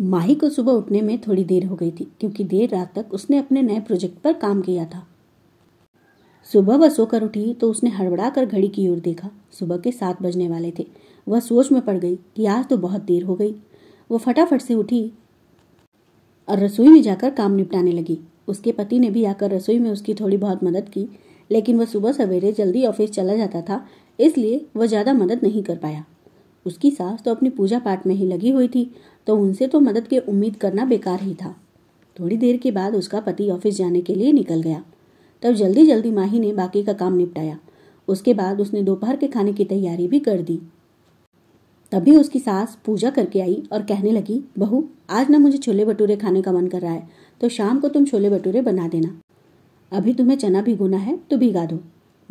माही को सुबह उठने में थोड़ी देर हो गई थी क्योंकि देर रात तक उसने अपने नए प्रोजेक्ट पर काम किया था सुबह वह सोकर उठी तो उसने हड़बड़ा कर घड़ी की ओर देखा सुबह के सात बजने वाले थे वह सोच में पड़ गई कि आज तो बहुत देर हो गई वह फटाफट से उठी और रसोई में जाकर काम निपटाने लगी उसके पति ने भी आकर रसोई में उसकी थोड़ी बहुत मदद की लेकिन वह सुबह सवेरे जल्दी ऑफिस चला जाता था इसलिए वह ज़्यादा मदद नहीं कर पाया उसकी सास तो अपनी पूजा पाठ में ही लगी हुई थी तो उनसे तो मदद की उम्मीद करना बेकार ही था थोड़ी देर के बाद उसका पति ऑफिस जाने के लिए निकल गया तब जल्दी जल्दी माही ने बाकी का काम निपटाया उसके बाद उसने दोपहर के खाने की तैयारी भी कर दी तभी उसकी सास पूजा करके आई और कहने लगी बहू आज ना मुझे छोले भटूरे खाने का मन कर रहा है तो शाम को तुम छोले भटूरे बना देना अभी तुम्हें चना भिगोना है तो भिगा दो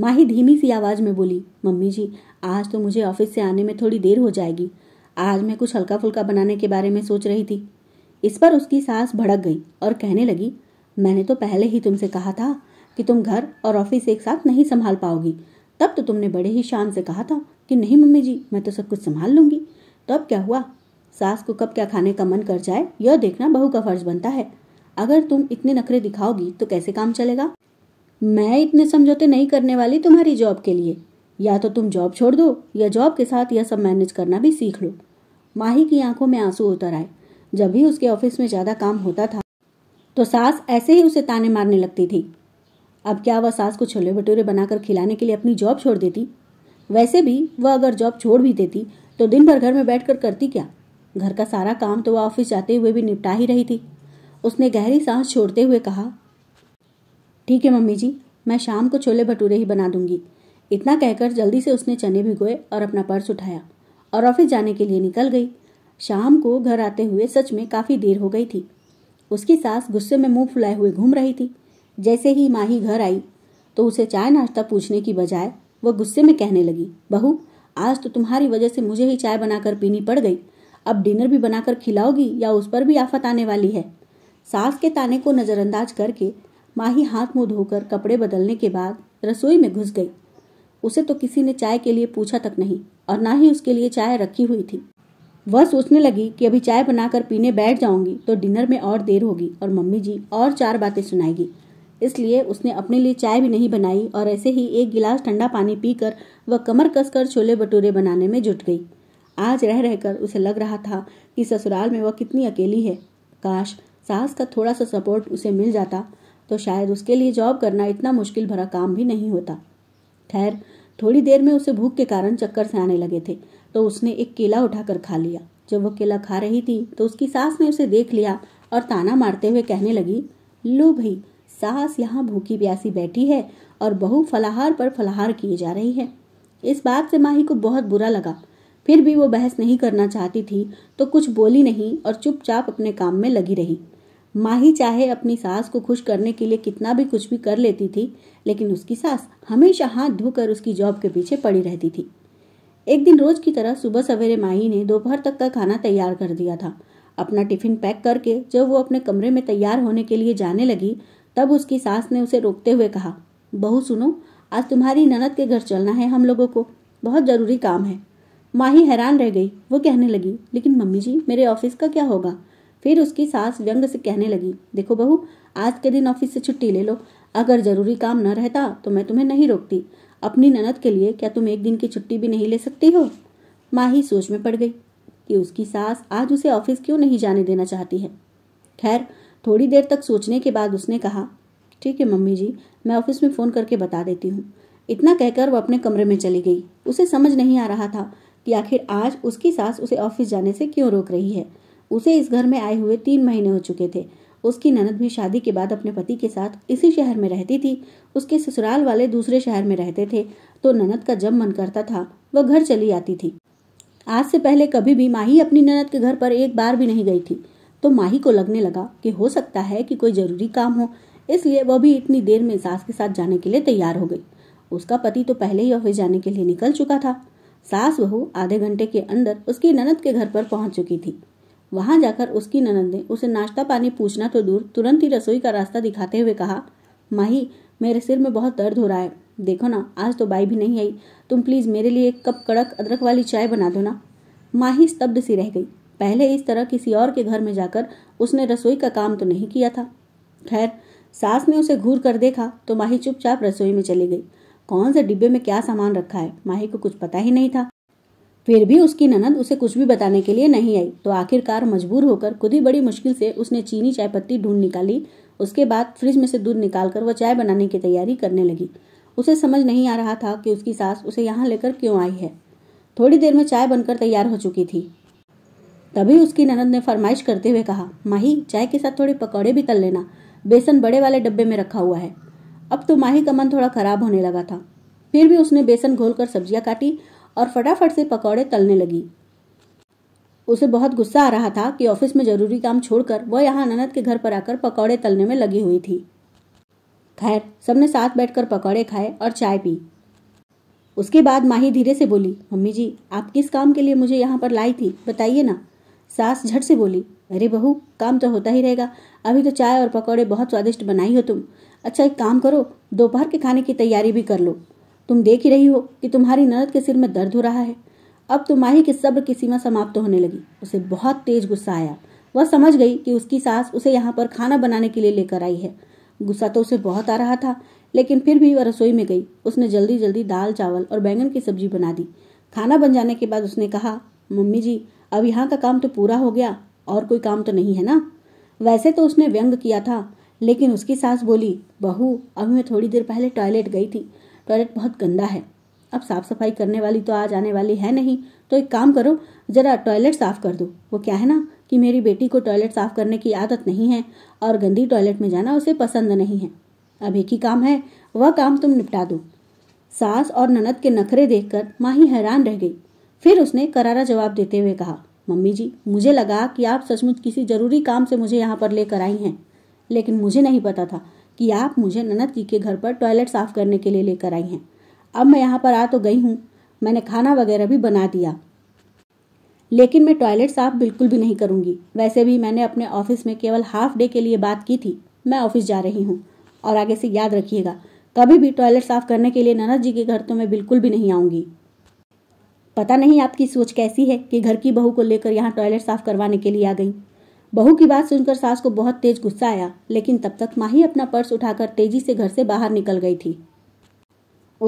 माही धीमी सी आवाज में बोली मम्मी जी आज तो मुझे ऑफिस से आने में थोड़ी देर हो जाएगी आज मैं कुछ हल्का फुल्का बनाने के बारे में सोच रही थी इस पर उसकी सांस भड़क गई और कहने लगी मैंने तो पहले ही तुमसे कहा था कि तुम घर और ऑफिस एक साथ नहीं संभाल पाओगी तब तो तुमने बड़े ही शान से कहा था कि नहीं मम्मी जी मैं तो सब कुछ संभाल लूंगी तो अब क्या हुआ सास को कब क्या खाने का मन कर जाए यह देखना बहू का फर्ज बनता है अगर तुम इतने नखरे दिखाओगी तो कैसे काम चलेगा मैं इतने समझौते नहीं करने वाली तुम्हारी जॉब के लिए या तो तुम जॉब छोड़ दो या जॉब के साथ यह सब मैनेज करना भी सीख लो माही की आंखों में आंसू उतर आए जब भी उसके ऑफिस में ज़्यादा काम होता था तो सास ऐसे ही उसे ताने मारने लगती थी अब क्या वह सास को छोले भटूरे बनाकर खिलाने के लिए अपनी जॉब छोड़ देती वैसे भी वह अगर जॉब छोड़ भी देती तो दिन भर घर में बैठकर करती क्या घर का सारा काम तो वह ऑफिस जाते हुए भी निपटा ही रही थी उसने गहरी सांस छोड़ते हुए कहा ठीक है मम्मी जी मैं शाम को छोले भटूरे ही बना दूंगी इतना कहकर जल्दी से उसने चने भिगोए और अपना पर्स उठाया और ऑफिस जाने के लिए निकल गई शाम को घर आते हुए सच में काफी देर हो गई थी उसकी सास गुस्से में मुंह फुलाए हुए घूम रही थी जैसे ही माही घर आई तो उसे चाय नाश्ता पूछने की बजाय वह गुस्से में कहने लगी बहू आज तो तुम्हारी वजह से मुझे ही चाय बनाकर पीनी पड़ गई अब डिनर भी बनाकर खिलाओगी या उस पर भी आफत आने वाली है सास के ताने को नज़रअंदाज करके माही हाथ मुंह धोकर कपड़े बदलने के बाद रसोई में घुस गई उसे तो किसी ने चाय के लिए पूछा तक नहीं और ना ही उसके लिए चाय रखी हुई थी वह सोचने लगी कि अभी चाय बनाकर पीने बैठ जाऊंगी तो डिनर में और देर होगी और मम्मी जी और चार बातें सुनाएगी इसलिए उसने अपने लिए चाय भी नहीं बनाई और ऐसे ही एक गिलास ठंडा पानी पीकर वह कमर कसकर छोले भटूरे बनाने में जुट गई आज रह रहकर उसे लग रहा था कि ससुराल में वह कितनी अकेली है काश सास का थोड़ा सा सपोर्ट उसे मिल जाता तो शायद उसके लिए जॉब करना इतना मुश्किल भरा काम भी नहीं होता खैर थोड़ी देर में उसे भूख के कारण चक्कर से आने लगे थे तो उसने एक केला उठाकर खा लिया जब वह केला खा रही थी तो उसकी सास ने उसे देख लिया और ताना मारते हुए कहने लगी लो भाई सास यहाँ भूखी प्यासी बैठी है और बहु फलाहार पर फलाहार किए जा रही है इस बात से माही को बहुत बुरा लगा फिर भी वो बहस नहीं करना चाहती थी तो कुछ बोली नहीं और चुपचाप अपने काम में लगी रही माही चाहे अपनी सास को खुश करने के लिए कितना भी कुछ भी कर लेती थी लेकिन उसकी सास हमेशा हाथ धोकर उसकी जॉब के पीछे पड़ी रहती थी एक दिन रोज की तरह सुबह सवेरे माही ने दोपहर तक का खाना तैयार कर दिया था अपना टिफिन पैक करके जब वो अपने कमरे में तैयार होने के लिए जाने लगी तब उसकी सास ने उसे रोकते हुए कहा बहू सुनो आज तुम्हारी ननद के घर चलना है हम लोगों को बहुत ज़रूरी काम है माही हैरान रह गई वो कहने लगी लेकिन मम्मी जी मेरे ऑफिस का क्या होगा फिर उसकी सास व्यंग से कहने लगी देखो बहू आज के दिन ऑफिस से छुट्टी ले लो अगर जरूरी काम न रहता तो मैं तुम्हें नहीं रोकती अपनी ननद के लिए क्या तुम एक दिन की छुट्टी भी नहीं ले सकती हो माही सोच में पड़ गई कि उसकी सास आज उसे ऑफिस क्यों नहीं जाने देना चाहती है खैर थोड़ी देर तक सोचने के बाद उसने कहा ठीक है मम्मी जी मैं ऑफिस में फ़ोन करके बता देती हूँ इतना कहकर वह अपने कमरे में चली गई उसे समझ नहीं आ रहा था कि आखिर आज उसकी सास उसे ऑफिस जाने से क्यों रोक रही है उसे इस घर में आए हुए तीन महीने हो चुके थे उसकी ननद भी शादी के बाद अपने पति के साथ इसी शहर में रहती थी उसके ससुराल वाले दूसरे शहर में रहते थे तो ननद का जब मन करता था वह घर चली आती थी आज से पहले कभी भी माही अपनी ननद के घर पर एक बार भी नहीं गई थी तो माही को लगने लगा कि हो सकता है कि कोई जरूरी काम हो इसलिए वह भी इतनी देर में सास के साथ जाने के लिए तैयार हो गई उसका पति तो पहले ही ऑफिस जाने के लिए निकल चुका था सास बहू आधे घंटे के अंदर उसकी ननद के घर पर पहुंच चुकी थी वहां जाकर उसकी ननद ने उसे नाश्ता पानी पूछना तो दूर तुरंत ही रसोई का रास्ता दिखाते हुए कहा माही मेरे सिर में बहुत दर्द हो रहा है देखो ना आज तो बाई भी नहीं आई तुम प्लीज मेरे लिए एक कप कड़क अदरक वाली चाय बना दो ना माही स्तब्ध सी रह गई पहले इस तरह किसी और के घर में जाकर उसने रसोई का काम तो नहीं किया था खैर सास ने उसे घूर कर देखा तो माही चुपचाप रसोई में चली गई कौन से डिब्बे में क्या सामान रखा है माही को कुछ पता ही नहीं था फिर भी उसकी ननद उसे कुछ भी बताने के लिए नहीं आई तो आखिरकार मजबूर होकर खुद ही बड़ी मुश्किल से उसने चीनी चाय पत्ती ढूंढ निकाली उसके बाद फ्रिज में से दूध निकालकर वह चाय बनाने की तैयारी करने लगी उसे समझ नहीं आ रहा था कि उसकी सास उसे यहाँ लेकर क्यों आई है थोड़ी देर में चाय बनकर तैयार हो चुकी थी तभी उसकी ननद ने फरमाइश करते हुए कहा माही चाय के साथ थोड़े पकौड़े भी तल लेना बेसन बड़े वाले डब्बे में रखा हुआ है अब तो माही का मन थोड़ा खराब होने लगा था फिर भी उसने बेसन घोलकर सब्जियां काटी और फटाफट से पकौड़े तलने लगी उसे बहुत गुस्सा आ रहा था कि ऑफिस में जरूरी काम छोड़कर वह यहाँ ननद के घर पर आकर पकौड़े तलने में लगी हुई थी खैर सबने साथ बैठकर पकौड़े खाए और चाय पी उसके बाद माही धीरे से बोली मम्मी जी आप किस काम के लिए मुझे यहाँ पर लाई थी बताइए ना सास झट से बोली अरे बहू काम तो होता ही रहेगा अभी तो चाय और पकौड़े बहुत स्वादिष्ट बनाई हो तुम अच्छा एक काम करो दोपहर के खाने की तैयारी भी कर लो तुम देख ही रही हो कि तुम्हारी ननद के सिर में दर्द हो रहा है अब तो माही के सब्र की सीमा समाप्त होने लगी उसे बहुत तेज गुस्सा आया वह समझ गई कि उसकी सास उसे यहाँ पर खाना बनाने के लिए लेकर आई है गुस्सा तो उसे बहुत आ रहा था लेकिन फिर भी वह रसोई में गई उसने जल्दी जल्दी दाल चावल और बैंगन की सब्जी बना दी खाना बन जाने के बाद उसने कहा मम्मी जी अब यहाँ का काम तो पूरा हो गया और कोई काम तो नहीं है ना वैसे तो उसने व्यंग किया था लेकिन उसकी सास बोली बहू अभी मैं थोड़ी देर पहले टॉयलेट गई थी टॉयलेट बहुत गंदा है अब साफ सफाई करने वाली तो आज आने वाली है नहीं तो एक काम करो जरा टॉयलेट साफ कर दो वो क्या है ना कि मेरी बेटी को टॉयलेट साफ करने की आदत नहीं है और गंदी टॉयलेट में जाना उसे पसंद नहीं है अब एक ही काम है वह काम तुम निपटा दो सास और ननद के नखरे देखकर माही हैरान रह गई फिर उसने करारा जवाब देते हुए कहा मम्मी जी मुझे लगा कि आप सचमुच किसी जरूरी काम से मुझे यहाँ पर लेकर आई हैं लेकिन मुझे नहीं पता था कि आप मुझे ननद जी के घर पर टॉयलेट साफ़ करने के लिए लेकर आई हैं अब मैं यहाँ पर आ तो गई हूँ मैंने खाना वगैरह भी बना दिया लेकिन मैं टॉयलेट साफ बिल्कुल भी नहीं करूँगी वैसे भी मैंने अपने ऑफिस में केवल हाफ डे के लिए बात की थी मैं ऑफिस जा रही हूँ और आगे से याद रखिएगा कभी भी टॉयलेट साफ करने के लिए ननद जी के घर तो मैं बिल्कुल भी नहीं आऊँगी पता नहीं आपकी सोच कैसी है कि घर की बहू को लेकर यहाँ टॉयलेट साफ करवाने के लिए आ गई बहू की बात सुनकर सास को बहुत तेज गुस्सा आया लेकिन तब तक माही अपना पर्स उठाकर तेजी से घर से बाहर निकल गई थी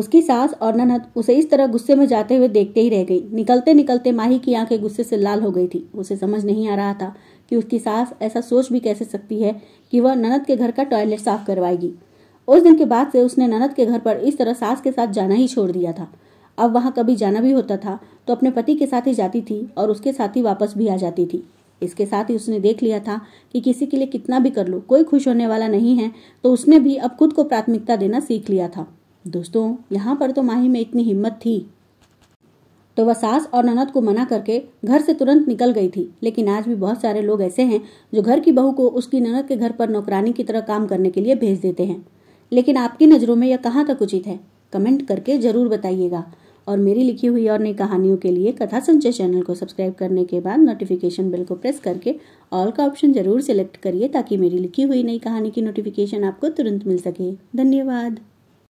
उसकी सास और ननद उसे इस तरह गुस्से में जाते हुए देखते ही रह गई निकलते निकलते माही की आंखें गुस्से से लाल हो गई थी उसे समझ नहीं आ रहा था कि उसकी सास ऐसा सोच भी कैसे सकती है कि वह ननद के घर का टॉयलेट साफ करवाएगी उस दिन के बाद से उसने ननद के घर पर इस तरह सास के साथ जाना ही छोड़ दिया था अब वहाँ कभी जाना भी होता था तो अपने पति के साथ ही जाती थी और उसके साथ ही वापस भी आ जाती थी इसके साथ ही उसने देख लिया था कि किसी के लिए कितना भी कर लो कोई खुश होने वाला नहीं है तो उसने भी अब खुद को प्राथमिकता देना सीख लिया था दोस्तों यहाँ पर तो माही में इतनी हिम्मत थी तो वह सास और ननद को मना करके घर से तुरंत निकल गई थी लेकिन आज भी बहुत सारे लोग ऐसे हैं जो घर की बहू को उसकी ननद के घर पर नौकरानी की तरह काम करने के लिए भेज देते हैं लेकिन आपकी नज़रों में यह कहाँ तक उचित है कमेंट करके ज़रूर बताइएगा और मेरी लिखी हुई और नई कहानियों के लिए कथा संचय चैनल को सब्सक्राइब करने के बाद नोटिफिकेशन बेल को प्रेस करके ऑल का ऑप्शन जरूर सेलेक्ट करिए ताकि मेरी लिखी हुई नई कहानी की नोटिफिकेशन आपको तुरंत मिल सके धन्यवाद